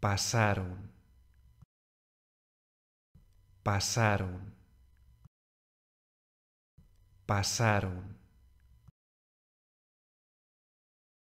pasaron, pasaron, pasaron.